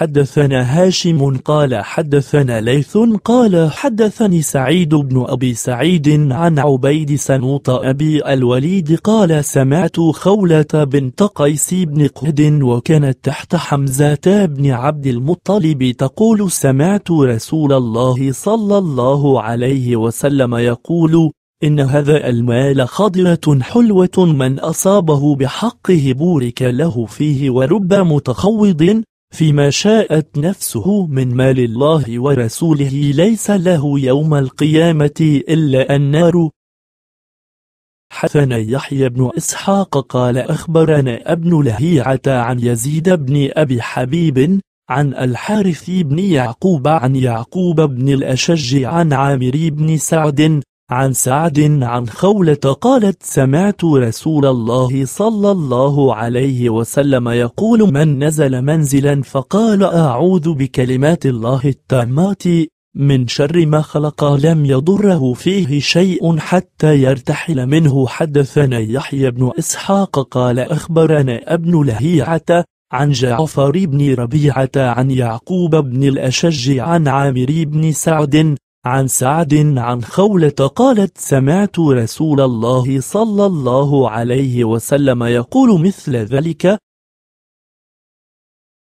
حدثنا هاشم قال حدثنا ليث قال حدثني سعيد بن أبي سعيد عن عبيد سنوط أبي الوليد قال سمعت خولة بنت قيس بن قهد وكانت تحت حمزة بن عبد المطلب تقول سمعت رسول الله صلى الله عليه وسلم يقول إن هذا المال خضرة حلوة من أصابه بحقه بورك له فيه ورب متخوض فيما شاءت نفسه من مال الله ورسوله ليس له يوم القيامة إلا النار حثنا يحيى بن إسحاق قال أخبرنا ابن لهيعة عن يزيد بن أبي حبيب عن الحارث بن يعقوب عن يعقوب بن الأشج عن عامر بن سعد عن سعد عن خولة قالت سمعت رسول الله صلى الله عليه وسلم يقول من نزل منزلا فقال أعوذ بكلمات الله التامات من شر ما خلق لم يضره فيه شيء حتى يرتحل منه حدثنا يحيى بن إسحاق قال أخبرنا ابن لهيعة عن جعفر بن ربيعة عن يعقوب بن الأشج عن عامر بن سعد عن سعد عن خولة قالت سمعت رسول الله صلى الله عليه وسلم يقول مثل ذلك